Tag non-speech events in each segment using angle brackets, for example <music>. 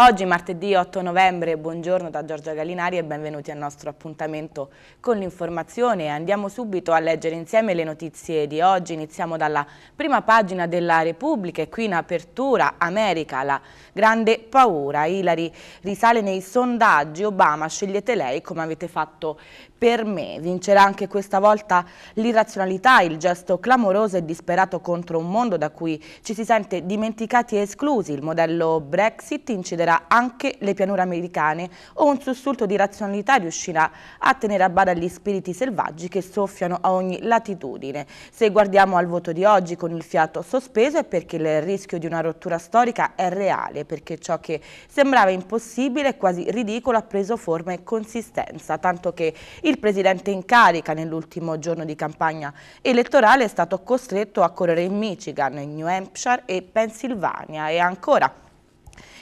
Oggi martedì 8 novembre, buongiorno da Giorgia Gallinari e benvenuti al nostro appuntamento con l'informazione. Andiamo subito a leggere insieme le notizie di oggi. Iniziamo dalla prima pagina della Repubblica e qui in apertura America, la grande paura. Hillary risale nei sondaggi, Obama scegliete lei come avete fatto per me vincerà anche questa volta l'irrazionalità, il gesto clamoroso e disperato contro un mondo da cui ci si sente dimenticati e esclusi. Il modello Brexit inciderà anche le pianure americane o un sussulto di razionalità riuscirà a tenere a bada gli spiriti selvaggi che soffiano a ogni latitudine. Se guardiamo al voto di oggi con il fiato sospeso è perché il rischio di una rottura storica è reale, perché ciò che sembrava impossibile e quasi ridicolo ha preso forma e consistenza, tanto che il il presidente in carica nell'ultimo giorno di campagna elettorale è stato costretto a correre in Michigan, New Hampshire e Pennsylvania e ancora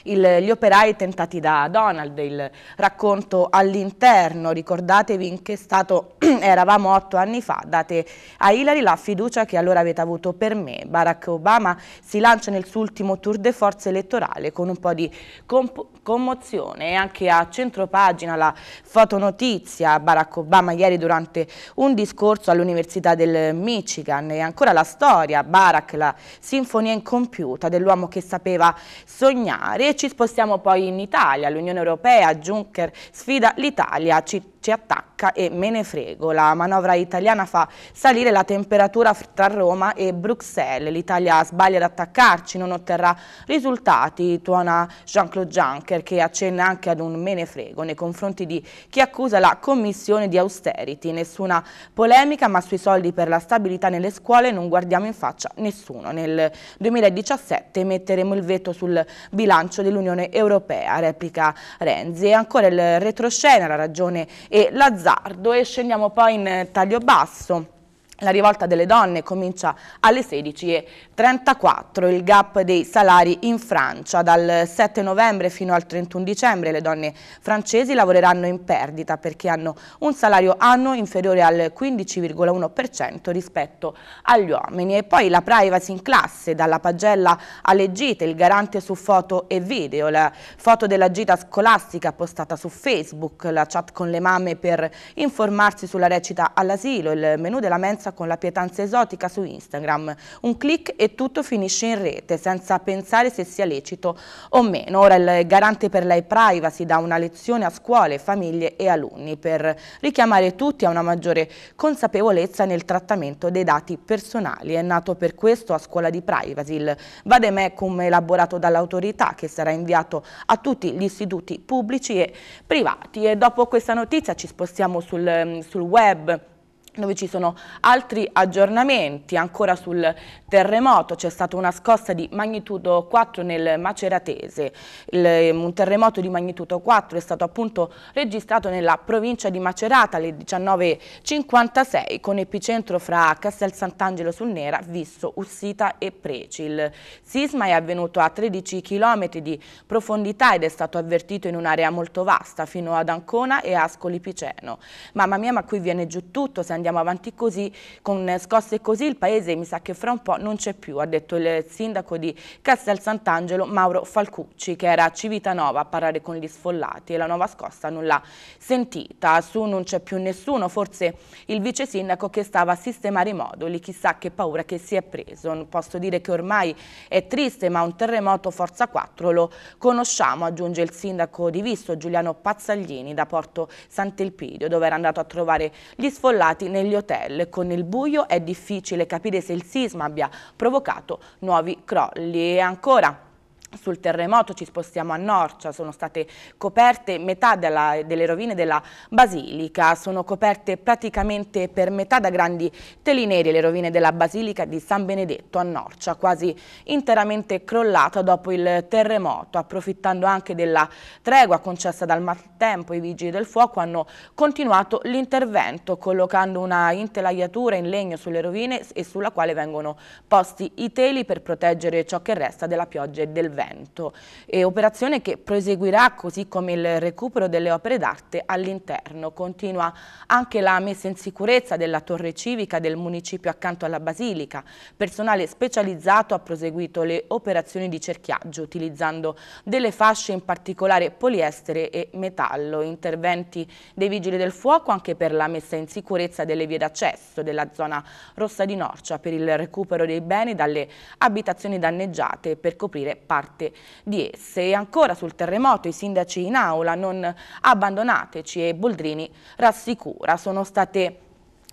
il, gli operai tentati da Donald, il racconto all'interno, ricordatevi in che stato <clears throat> eravamo otto anni fa, date a Hillary la fiducia che allora avete avuto per me, Barack Obama si lancia nel suo ultimo tour de forza elettorale con un po' di commozione e anche a centropagina la fotonotizia Barack Obama ieri durante un discorso all'Università del Michigan e ancora la storia, Barack, la sinfonia incompiuta dell'uomo che sapeva sognare e ci spostiamo poi in Italia. L'Unione Europea, Juncker sfida l'Italia, ci attacca e me ne frego. La manovra italiana fa salire la temperatura tra Roma e Bruxelles. L'Italia sbaglia ad attaccarci, non otterrà risultati, tuona Jean-Claude Juncker che accenna anche ad un me ne frego nei confronti di chi accusa la Commissione di austerity. Nessuna polemica, ma sui soldi per la stabilità nelle scuole non guardiamo in faccia nessuno. Nel 2017 metteremo il veto sul bilancio dell'Unione Europea, replica Renzi. E ancora il retroscena, la ragione è e Lazzardo e scendiamo poi in eh, taglio basso la rivolta delle donne comincia alle 16.34, il gap dei salari in Francia. Dal 7 novembre fino al 31 dicembre le donne francesi lavoreranno in perdita perché hanno un salario annuo inferiore al 15,1% rispetto agli uomini. E poi la privacy in classe, dalla pagella alle gite, il garante su foto e video, la foto della gita scolastica postata su Facebook, la chat con le mamme per informarsi sulla recita all'asilo, il menù della mensa danza con la pietanza esotica su Instagram. Un clic e tutto finisce in rete, senza pensare se sia lecito o meno. Ora il garante per la privacy dà una lezione a scuole, famiglie e alunni per richiamare tutti a una maggiore consapevolezza nel trattamento dei dati personali. È nato per questo a Scuola di Privacy il Vademecum elaborato dall'autorità che sarà inviato a tutti gli istituti pubblici e privati. E dopo questa notizia ci spostiamo sul, sul web dove ci sono altri aggiornamenti ancora sul terremoto, c'è stata una scossa di magnitudo 4 nel Maceratese, Il, ehm, un terremoto di magnitudo 4 è stato appunto registrato nella provincia di Macerata alle 19.56 con epicentro fra Castel Sant'Angelo sul Nera, Visso, Ussita e Preci. Il sisma è avvenuto a 13 km di profondità ed è stato avvertito in un'area molto vasta fino ad Ancona e Ascoli Piceno. Mamma mia ma qui viene giù tutto, se andiamo andiamo avanti così, con eh, scosse così, il paese mi sa che fra un po' non c'è più, ha detto il sindaco di Castel Sant'Angelo, Mauro Falcucci, che era a Civitanova a parlare con gli sfollati e la nuova scossa non l'ha sentita. Su non c'è più nessuno, forse il vice sindaco che stava a sistemare i moduli, chissà che paura che si è preso. Posso dire che ormai è triste, ma un terremoto forza 4 lo conosciamo, aggiunge il sindaco di Visto, Giuliano Pazzaglini, da Porto Sant'Elpidio, dove era andato a trovare gli sfollati nel negli hotel. Con il buio è difficile capire se il sisma abbia provocato nuovi crolli. E ancora sul terremoto ci spostiamo a Norcia, cioè sono state coperte metà della, delle rovine della Basilica, sono coperte praticamente per metà da grandi teli neri le rovine della Basilica di San Benedetto a Norcia, cioè quasi interamente crollata dopo il terremoto, approfittando anche della tregua concessa dal maltempo i vigili del fuoco hanno continuato l'intervento collocando una intelaiatura in legno sulle rovine e sulla quale vengono posti i teli per proteggere ciò che resta della pioggia e del vento intervento, e operazione che proseguirà così come il recupero delle opere d'arte all'interno. Continua anche la messa in sicurezza della torre civica del municipio accanto alla Basilica. Personale specializzato ha proseguito le operazioni di cerchiaggio utilizzando delle fasce in particolare poliestere e metallo. Interventi dei vigili del fuoco anche per la messa in sicurezza delle vie d'accesso della zona rossa di Norcia per il recupero dei beni dalle abitazioni danneggiate per coprire parte parte di esse. E ancora sul terremoto i sindaci in aula non abbandonateci e Boldrini rassicura, sono state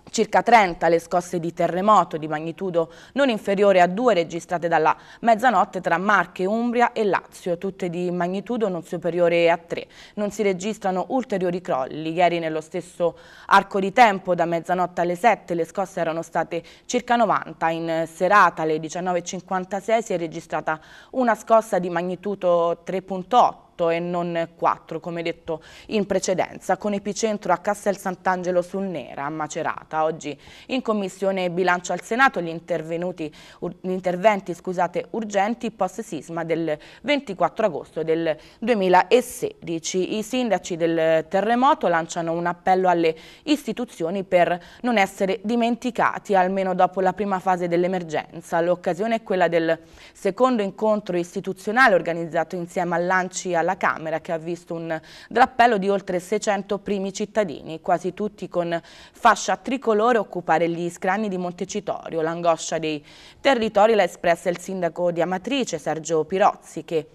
circa 30 le scosse di terremoto di magnitudo non inferiore a 2 registrate dalla mezzanotte tra Marche, Umbria e Lazio, tutte di magnitudo non superiore a 3. Non si registrano ulteriori crolli. Ieri nello stesso arco di tempo, da mezzanotte alle 7, le scosse erano state circa 90. In serata alle 19.56 si è registrata una scossa di magnitudo 3.8 8 e non 4, come detto in precedenza, con epicentro a Castel Sant'Angelo sul Nera, a Macerata. Oggi in Commissione Bilancio al Senato gli, gli interventi scusate, urgenti post-sisma del 24 agosto del 2016. I sindaci del terremoto lanciano un appello alle istituzioni per non essere dimenticati, almeno dopo la prima fase dell'emergenza. L'occasione è quella del secondo incontro istituzionale organizzato insieme all'ANCI, alla alla Camera che ha visto un drappello di oltre 600 primi cittadini, quasi tutti con fascia tricolore occupare gli scranni di Montecitorio. L'angoscia dei territori l'ha espressa il sindaco di Amatrice Sergio Pirozzi che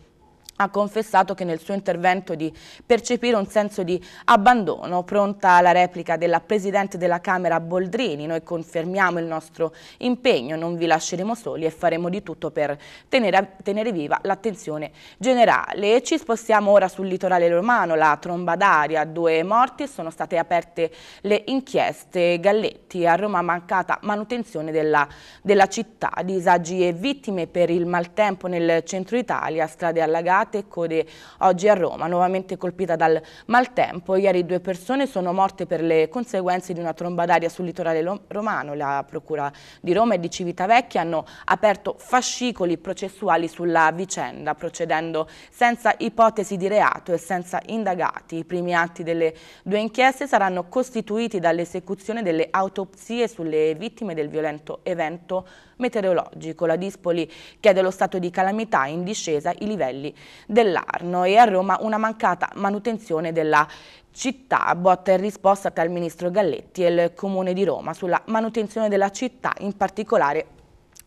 ha confessato che nel suo intervento di percepire un senso di abbandono, pronta la replica della Presidente della Camera Boldrini, noi confermiamo il nostro impegno, non vi lasceremo soli e faremo di tutto per tenere, tenere viva l'attenzione generale. E ci spostiamo ora sul litorale romano, la tromba d'aria, due morti, sono state aperte le inchieste Galletti, a Roma mancata manutenzione della, della città, disagi e vittime per il maltempo nel centro Italia, strade allagate, Macerate e code oggi a Roma, nuovamente colpita dal maltempo. Ieri due persone sono morte per le conseguenze di una tromba d'aria sul litorale romano. La Procura di Roma e di Civitavecchia hanno aperto fascicoli processuali sulla vicenda, procedendo senza ipotesi di reato e senza indagati. I primi atti delle due inchieste saranno costituiti dall'esecuzione delle autopsie sulle vittime del violento evento meteorologico. La Dispoli chiede lo stato di calamità in discesa i livelli dell'Arno e a Roma una mancata manutenzione della città. Botta in risposta tra il ministro Galletti e il comune di Roma sulla manutenzione della città, in particolare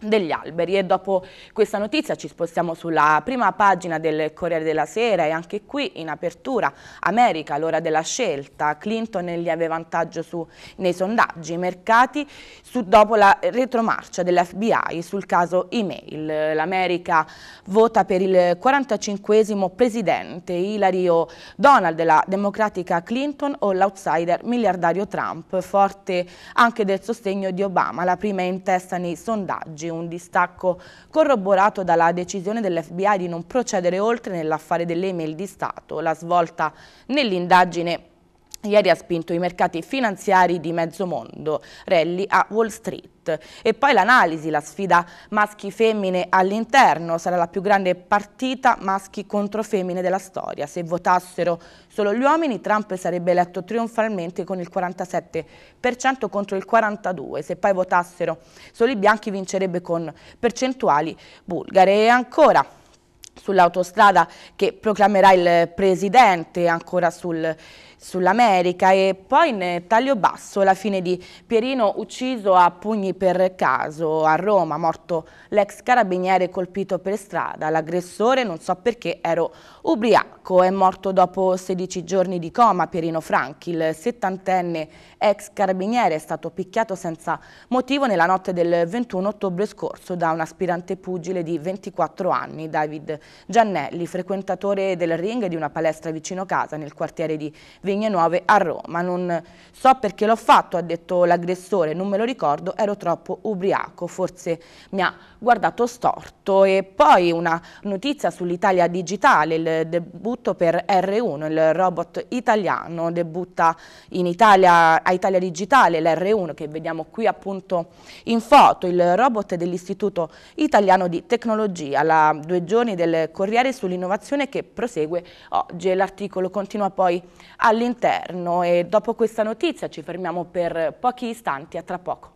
degli alberi e dopo questa notizia ci spostiamo sulla prima pagina del Corriere della Sera e anche qui in apertura America l'ora della scelta Clinton gli aveva vantaggio su, nei sondaggi, i mercati su, dopo la retromarcia dell'FBI sul caso email l'America vota per il 45 presidente Hillary o Donald la democratica Clinton o l'outsider miliardario Trump forte anche del sostegno di Obama la prima in testa nei sondaggi un distacco corroborato dalla decisione dell'FBI di non procedere oltre nell'affare delle email di Stato. La svolta nell'indagine Ieri ha spinto i mercati finanziari di mezzo mondo, rally a Wall Street. E poi l'analisi, la sfida maschi-femmine all'interno, sarà la più grande partita maschi contro femmine della storia. Se votassero solo gli uomini, Trump sarebbe eletto trionfalmente con il 47% contro il 42%. Se poi votassero solo i bianchi, vincerebbe con percentuali bulgare. E ancora sull'autostrada che proclamerà il presidente, ancora sul sull'America e poi in taglio basso la fine di Pierino ucciso a pugni per caso a Roma, morto l'ex carabiniere colpito per strada, l'aggressore non so perché ero ubriaco Ecco, è morto dopo 16 giorni di coma Pierino Franchi, il settantenne ex carabiniere è stato picchiato senza motivo nella notte del 21 ottobre scorso da un aspirante pugile di 24 anni, David Giannelli, frequentatore del ring di una palestra vicino casa nel quartiere di Vigne Nuove a Roma. Non so perché l'ho fatto, ha detto l'aggressore, non me lo ricordo, ero troppo ubriaco, forse mi ha guardato storto. E poi una notizia sull'Italia digitale, il debutto tutto per R1, il robot italiano, debutta in Italia, a Italia Digitale, l'R1 che vediamo qui appunto in foto, il robot dell'Istituto Italiano di Tecnologia, la due giorni del Corriere sull'innovazione che prosegue oggi l'articolo continua poi all'interno e dopo questa notizia ci fermiamo per pochi istanti, a tra poco.